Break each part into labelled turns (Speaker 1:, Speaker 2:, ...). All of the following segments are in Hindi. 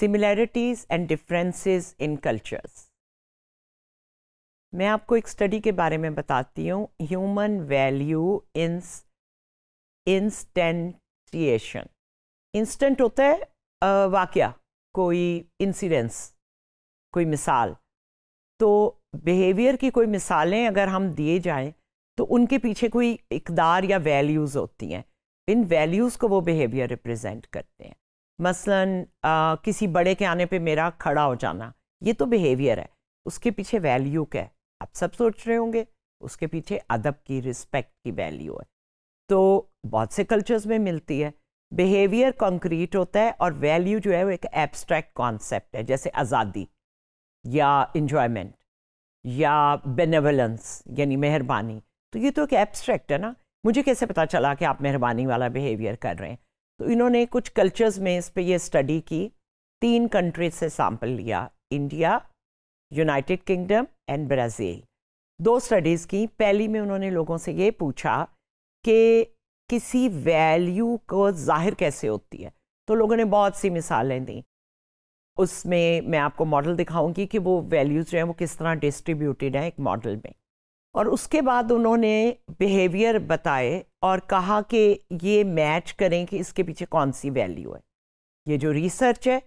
Speaker 1: similarities and differences in cultures मैं आपको एक स्टडी के बारे में बताती हूँ ह्यूमन वैल्यू इंस इंस्टेंटिएशन इंस्टेंट होता है वाक़ कोई इंसिडेंस कोई मिसाल तो बिहेवियर की कोई मिसालें अगर हम दिए जाएं तो उनके पीछे कोई इकदार या वैल्यूज़ होती हैं इन वैल्यूज़ को वो बिहेवियर रिप्रेजेंट करते हैं मसलन आ, किसी बड़े के आने पे मेरा खड़ा हो जाना ये तो बिहेवियर है उसके पीछे वैल्यू क्या है आप सब सोच रहे होंगे उसके पीछे अदब की रिस्पेक्ट की वैल्यू है तो बहुत से कल्चर्स में मिलती है बिहेवियर कॉन्क्रीट होता है और वैल्यू जो है वो एक एब्स्ट्रैक्ट कॉन्सेप्ट है जैसे आज़ादी या इन्जॉयमेंट या बेनेवलेंस यानी मेहरबानी तो ये तो एक एब्स्ट्रैक्ट है ना मुझे कैसे पता चला कि आप मेहरबानी वाला बिहेवियर कर रहे हैं तो इन्होंने कुछ कल्चर्स में इस पर ये स्टडी की तीन कंट्रीज से सैंपल लिया India United Kingdom and Brazil दो स्टडीज़ की पहली में उन्होंने लोगों से ये पूछा कि किसी वैल्यू को जाहिर कैसे होती है तो लोगों ने बहुत सी मिसालें दी उसमें मैं आपको मॉडल दिखाऊंगी कि वो वैल्यूज़ जो हैं वो किस तरह डिस्ट्रीब्यूटेड हैं एक मॉडल में और उसके बाद उन्होंने बिहेवियर बताए और कहा कि ये मैच करें कि इसके पीछे कौन सी वैल्यू है ये जो रिसर्च है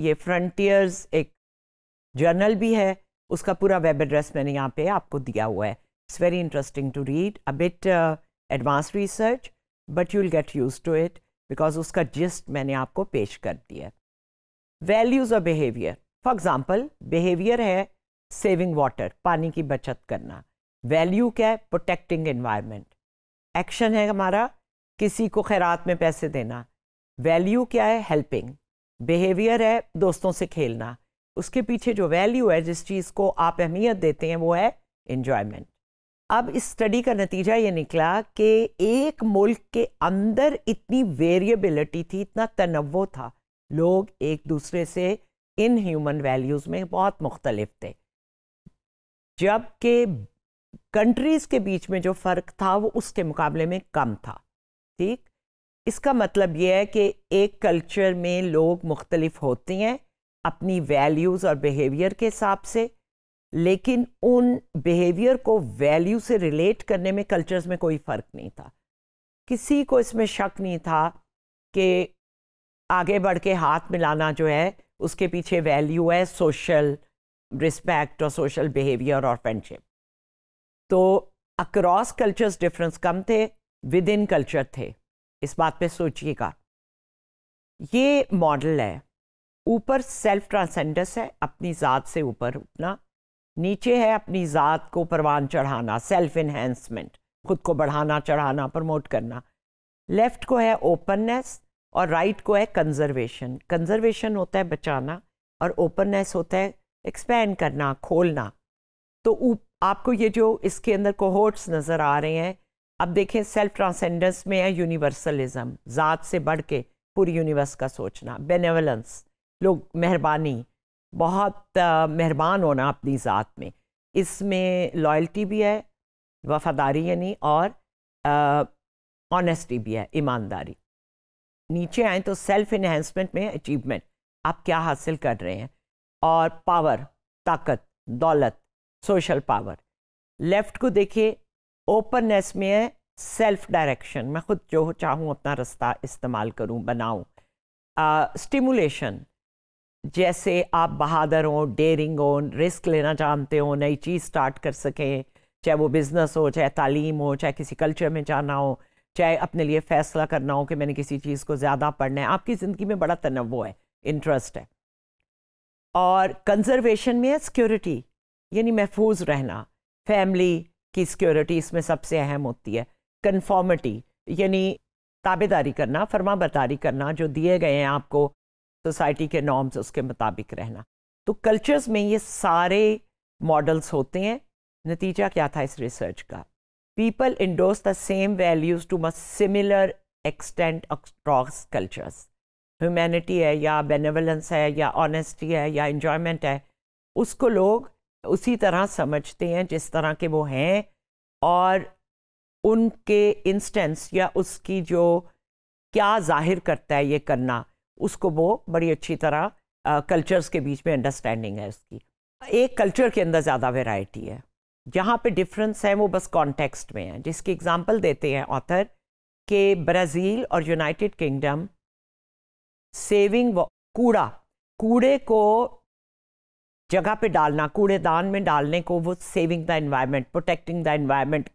Speaker 1: ये फ्रंटियर्स एक जर्नल भी है उसका पूरा वेब एड्रेस मैंने यहाँ पे आपको दिया हुआ है it's very interesting to read a bit advance research but you will get use to it because उसका जिस्ट मैंने आपको पेश कर दिया वैल्यूज़ और बिहेवियर फॉर एग्ज़ाम्पल बिहेवियर है सेविंग वाटर पानी की बचत करना वैल्यू क्या है प्रोटेक्टिंग एनवायरनमेंट एक्शन है हमारा किसी को खैरात में पैसे देना वैल्यू क्या है हेल्पिंग बिहेवियर है दोस्तों से खेलना उसके पीछे जो वैल्यू है जिस चीज़ को आप अहमियत देते हैं वो है इन्जॉयमेंट अब इस स्टडी का नतीजा ये निकला कि एक मुल्क के अंदर इतनी वेरिएबिलिटी थी इतना तनवो था लोग एक दूसरे से इन ह्यूमन वैल्यूज़ में बहुत मुख्तलिफ थे जबकि कंट्रीज के बीच में जो फ़र्क था वो उसके मुकाबले में कम था ठीक इसका मतलब ये है कि एक कल्चर में लोग मुख्तलिफ होते हैं अपनी वैल्यूज़ और बिहेवियर के हिसाब से लेकिन उन बिहेवियर को वैल्यू से रिलेट करने में कल्चर्स में कोई फ़र्क नहीं था किसी को इसमें शक नहीं था कि आगे बढ़ के हाथ मिलाना जो है उसके पीछे वैल्यू है सोशल रिस्पेक्ट और सोशल बिहेवियर और फ्रेंडशिप तो अक्रॉस कल्चर्स डिफरेंस कम थे विद इन कल्चर थे इस बात पे सोचिएगा ये मॉडल है ऊपर सेल्फ ट्रांसेंडेंस है अपनी ज़ात से ऊपर उठना नीचे है अपनी ज़ात को परवान चढ़ाना सेल्फ इन्हेंसमेंट खुद को बढ़ाना चढ़ाना प्रमोट करना लेफ्ट को है ओपननेस और राइट right को है कंजर्वेशन कंजर्वेशन होता है बचाना और ओपननेस होता है एक्सपेंड करना खोलना तो आपको ये जो इसके अंदर कोहोट्स नज़र आ रहे हैं अब देखें सेल्फ ट्रांसेंडेंस में है यूनिवर्सलिज्म ज़ात से बढ़ के पूरी यूनिवर्स का सोचना बेनेवलेंस लोग मेहरबानी बहुत मेहरबान होना अपनी ज़ात में इसमें लॉयल्टी भी है वफादारी यानी और ऑनेस्टी भी है ईमानदारी नीचे आए तो सेल्फ इन्हेंसमेंट में अचीवमेंट आप क्या हासिल कर रहे हैं और पावर ताकत दौलत सोशल पावर लेफ्ट को देखिए ओपननेस में है सेल्फ डायरेक्शन मैं खुद जो चाहूँ अपना रास्ता इस्तेमाल करूँ बनाऊँ स्टिमुलेशन जैसे आप बहादुर हों डेरिंग हो रिस्क लेना जानते हो नई चीज़ स्टार्ट कर सकें चाहे वो बिज़नेस हो चाहे तालीम हो चाहे किसी कल्चर में जाना हो चाहे अपने लिए फ़ैसला करना हो कि मैंने किसी चीज़ को ज़्यादा पढ़ना है आपकी ज़िंदगी में बड़ा तनवो है इंटरेस्ट है और कंजर्वेशन में है सिक्योरिटी यानी महफूज रहना फैमिली की सिक्योरिटी इसमें सबसे अहम होती है कन्फॉर्मिटी यानी ताबेदारी करना फरमा बरदारी करना जो दिए गए हैं आपको सोसाइटी के नॉर्म्स उसके मुताबिक रहना तो कल्चर्स में ये सारे मॉडल्स होते हैं नतीजा क्या था इस रिसर्च का people endorse the same values to much similar extent across cultures humanity है या बेनेवलेंस है या ऑनेस्टी है या इन्जॉयमेंट है उसको लोग उसी तरह समझते हैं जिस तरह के वो हैं और उनके इंस्टेंस या उसकी जो क्या जाहिर करता है ये करना उसको वो बड़ी अच्छी तरह कल्चर्स के बीच में अंडरस्टैंडिंग है उसकी एक कल्चर के अंदर ज़्यादा वेराइटी है जहाँ पे डिफरेंस है वो बस कॉन्टेक्स्ट में है जिसकी एग्जांपल देते हैं ऑथर के ब्राज़ील और यूनाइटेड किंगडम सेविंग कूड़ा कूड़े को जगह पे डालना कूड़ेदान में डालने को वो saving the environment protecting the environment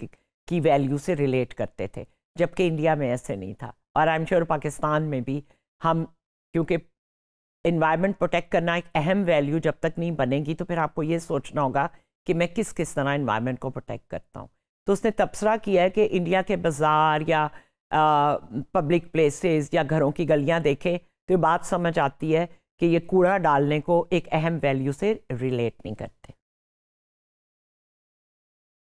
Speaker 1: की वैल्यू से रिलेट करते थे जबकि इंडिया में ऐसे नहीं था और आई एम श्योर पाकिस्तान में भी हम क्योंकि इन्वायरमेंट प्रोटेक्ट करना एक अहम वैल्यू जब तक नहीं बनेगी तो फिर आपको ये सोचना होगा कि मैं किस किस तरह इन्वायरमेंट को प्रोटेक्ट करता हूँ तो उसने तबसरा किया है कि इंडिया के बाज़ार या पब्लिक प्लेसेस या घरों की गलियाँ देखें तो ये बात समझ आती है कि ये कूड़ा डालने को एक अहम वैल्यू से रिलेट नहीं करते